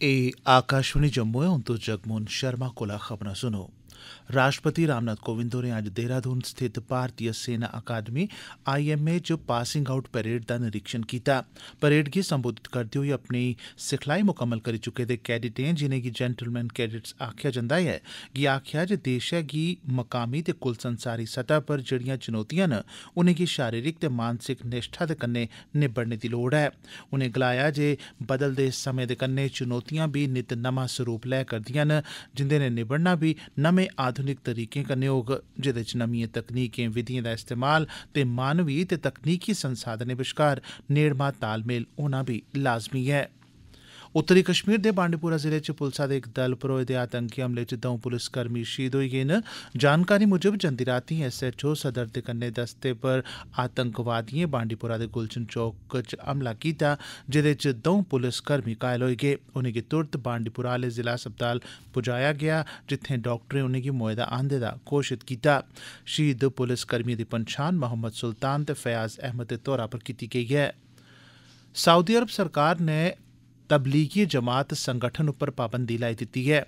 એ આકાશવાણી જમ્મુએ હું તો જગમોહન શર્મા કોલા ખબਰਾਂ સુનો राष्ट्रपति रामनाथ कोविंद होरें अज्ज देहरादून स्थित भारतीय सेना अकादमी आईएमए च पासिंग आउट परेड दा निरीक्षण कीता परेड गी संबोधित करदे होई अपनी सिखलाई मुकम्मल करी चुके दे कैडिटें जिनेंगी जेंटलमैन कैडेट्स आखेआ जंदा ऐ गी आखेआ जे देशै गी मकामी ते कुल संसारी सतह पर जेड़ियां चुनौतियां न उनेंगी शारीरिक ते मानसिक निष्ठा दे कन्नै निब्बड़ने दी लोड़ ऐ उनें गलाया जे बदलदे समें दे कन्नै चुनौतियां बी नित नमां सरूप लै करदियां न जिंदे नै निब्बड़ना बी नमें नमें आधुनिक तरीकें कन्नै होग जेदे च नमिएं तकनीकें विधिएं दा इस्तेमाल ते मानवी ते तकनीकी संसाधनें बश्कार नेड़मा तालमेल होना बी लाज़मी ऐ उत्तरी कश्मीर दे बांडीपोरा जिले च पुलसा दे इक दल पर होए दे आतंकी हमले च दौ पुलिसकर्मी शहीद होई गे न जानकारी मुजब जंदी रातीं एसएचओ सदर दे कन्ने दस्ते पर आतंकवादिएं बांडीपोरा दे गुलशन चौक च हमला कीता जेह्दे च द'ऊं पुलसकर्मी घायल होई गे उनेंगी तुरत बांडीपोरा आले जिला अस्पताल पुजाया गया जित्थें डाक्टरें उनेंगी मोए दा आंदे दा घोषित कीता शहीद पुलसकर्मिएं दी पंछान मोहम्मद सुल्तान ते फयाज अहमद दे तौरा पर कीती गेई ऐ साउदी अरब सरकार ने तबलीगी जमात संगठन पर पाबंदी लाई दित्ती ऐ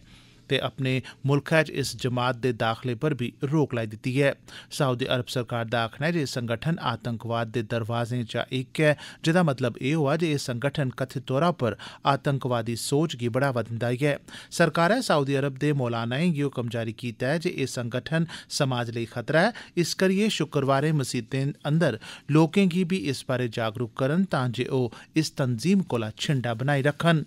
ते अपने मुल्खै च इस जमात दे दाखले पर भी रोक लाई दित्ती ऐ सऊदी अरब सरकार दा आखना ऐ जे एह् संगठन आतंकवाद दे दरवाजें चा इक ऐ जेह्दा मतलब एह् होआ जे एह् संगठन कथित तौरा पर आतंकवादी सोच गी बढ़ावा दिंदा ऐ सरकारै सऊदी अरब दे मौलानाएं गी हुक्म जारी कीता ऐ जे एह् संगठन समाज लेई खतरा ऐ इस करियै शुक्रवारें मसीतें अंदर लोकें गी बी इस बारै जागरूक करन तां जे ओह् इस तंजीम कोला छिंडा बनाई रक्खन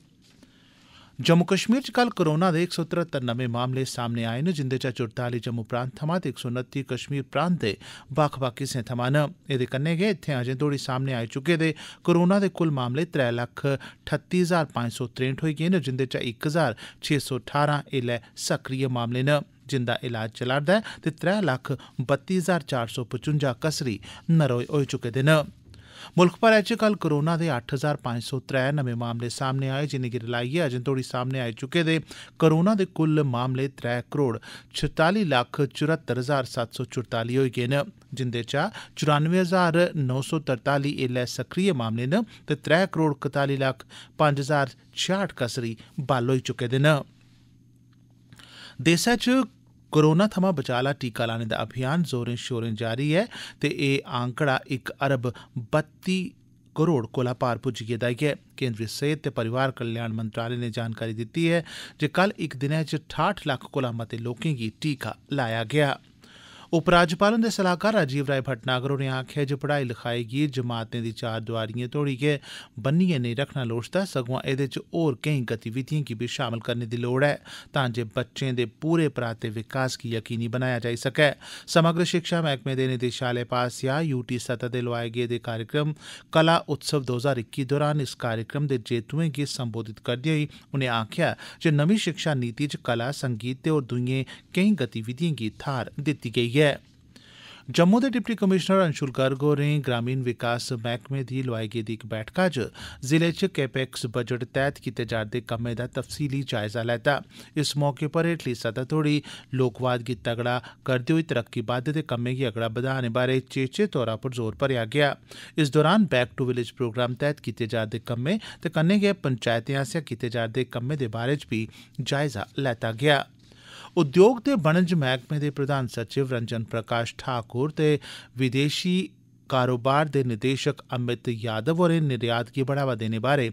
जम्मू कश्मीर च कल कोरोना दे इक सौ तरत्तर नमें मामले सामने आए न जिन्दे चा चुरताली जम्मू प्रांत थमां ते इक सौ नत्ती कश्मीर प्रांत दे बक्ख बक्ख हिस्सें थमां न एदे कन्नै गै इत्थें अजें तोड़ी सामने आई चुके दे कोरोना दे कुल मामले त्रै लक्ख ठत्ती हजार पंज सौ त्रेंठ होई गे न जिन्दे चा इक हजार छे सौ ठारां ऐल्लै सक्रिय मामले न जिन्दा इलाज चला'रदा ऐ ते त्रै लक्ख बत्ती हजार चार सौ पचुंजा कसरी नरोए होई चुके दे न मुल्ख भरै च कल कोरोना दे अट्ठ हजार पंज सौ त्रै नमें मामले सामने आए जिनेंगी रलाइयै अजें तोड़ी सामने आई चुके दे कोरोना दे कुल मामले त्रै करोड़ छताली लक्ख चुरत्तर हजार सत्त सौ चुरताली होई गे न जिन्दे चा चुरानवे हजार नौ सौ तरताली ऐल्लै सक्रिय मामले न ते त्रै करोड़ कताली लक्ख पंज हजार छेआठ कसरी बल होई चुके दे न देसै च कोरोना थमां बचाऽ आह्ला टीका लाने दा अभियान जोरें शोरें जारी ऐ ते एह् आंकड़ा इक अरब बत्ती करोड़ कोला पार पुज्जी गेदा ऐ केन्द्री सेहत ते परिवार कल्याण मंत्रालय नै जानकारी दित्ती ऐ जे कल इक दिनै च ठाठ लक्ख कोला मते लोकें गी टीका लाया गेआ ऐ उपराज्यपाल हुंदे सलाहकार राजीव राय भटनागर होरें आखेआ जे पढ़ाई लिखाई गी जमातें दी चार दोआरिएं तोड़ी गै बन्नियै नेई रक्खना लोड़चदा सगुआं एहदे च होर केई गतिविधिएं गी बी शामल करने दी लोड़ ऐ तां जे बच्चें दे पूरे पराते विकास गी यकीनी बनाया जाई सकै समग्र शिक्षा मैह्कमे दे निदेशालय पासेआ यूटी सतह दे लोआए गेदे कार्यक्रम कला उत्सव दो ज्हार इक्की दौरान इस कार्यक्रम दे जेतुएं गी संबोधित करदे होई उनें आखेआ जे नमीं शिक्षा नीति च कला संगीत ते होर दुइएं केई गतिविधिएं गी थाहर दित्ती गेई ऐ ऐ जम्मू दे डिप्टी कमीश्नर अंशुल गर्ग होरें ग्रामीण विकास मैह्कमे दी लोआई गेदी इक बैठका च जिले च कैपेक्स बजट तैह्त कीते जा'रदे कम्में दा तफसीली जायजा लैता इस मौके पर हेठली सतह तोड़ी लोकवाद गी तगड़ा करदे होई तरक्की बाद्दे दे कम्में गी अगड़ा बधाने बारै चेचे तौरा पर जोर भरेआ गेआ इस दौरान बैक टू विलेज प्रोग्राम तैह्त कीते जा'रदे कम्में ते कन्नै गै पंचैतें आसेआ कीते जा'रदे कम्में दे बारै च बी जायजा लैता गेआ उद्योग ते वणज मैह्कमे दे प्रधान सचिव रंजन प्रकाश ठाकुर ते विदेशी कारोबार दे निदेशक अमित यादव होरें निर्यात गी बढ़ावा देने बारै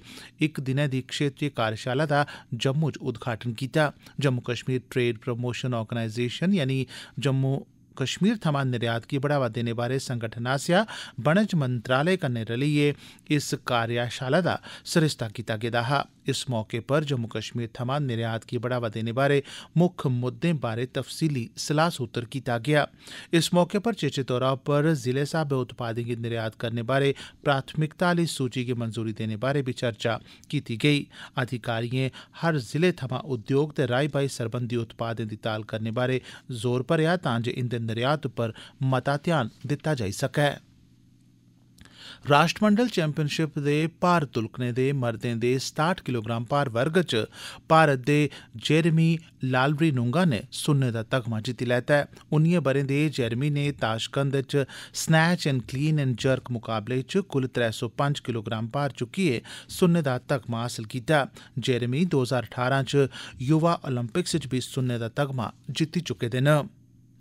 इक दिनै दी क्षेत्रीय कार्यशाला दा जम्मू च उद्घाटन कीता Jammu Kashmir trade promotion organisation यानि जम्मू कश्मीर थमां निर्यात गी बढ़ावा देने बारै संगठन आसेआ वणज मंत्रालय कन्नै रलियै इस कार्यशाला दा सरिस्ता कीता गेदा हा इस मौके पर जम्मू कश्मीर थमां निर्यात गी बढ़ावा देने बारै मुक्ख मुद्दें बारै तफसीली सलाह सूत्र कीता गेआ इस मौके पर चेचे तौरा पर जिले स्हाबै उत्पादें गी निर्यात करने बारै प्राथमिकता आली सूची गी मंजूरी देने बारै बी चर्चा कीती गेई अधिकारिएं हर जिले थमां उद्योग ते राई बाई सरबंधी उत्पादें दी ताल करने बारै जोर भरेआ तां जे इंदे ਨਿਰਯਾਤ ਉਪਰ ਮਤਾ ਧਿਆਨ ਦਿੱਤਾ ਜਾਈ ਸਕੈ ਰਾਸ਼ਟਰਮੰਡਲ ਚੈਂਪੀਅਨਸ਼ਿਪ ਦੇ ਭਾਰ ਤੁਲਕਨੇ ਦੇ ਮਰਦਾਂ ਦੇ 67 ਕਿਲੋਗ੍ਰਾਮ ਭਾਰ ਵਰਗ ਚ ਭਾਰਤ ਦੇ ਜੈਰਮੀ ਲਾਲਬਰੀ ਨੁੰਗਾ ਨੇ ਸੁੰਨੇ ਦਾ ਤਗਮਾ ਜਿੱਤ ਲਿਆ ਹੈ 19 ਬਰੇ ਦੇ ਜੈਰਮੀ ਨੇ ਤਾਸ਼ਕੰਦ ਚ snatch and clean and jerk ਮੁਕਾਬਲੇ ਚ ਕੁੱਲ 305 ਕਿਲੋਗ੍ਰਾਮ ਭਾਰ ਚੁੱਕੀਏ ਸੁੰਨੇ ਦਾ ਤਗਮਾ ਹਾਸਲ ਕੀਤਾ ਜੈਰਮੀ 2018 ਚ ਯੁਵਾ 올림픽ਸ ਚ ਵੀ ਸੁੰਨੇ ਦਾ ਤਗਮਾ ਜਿੱਤੀ ਚੁੱਕੇ ਦੇ ਨੇ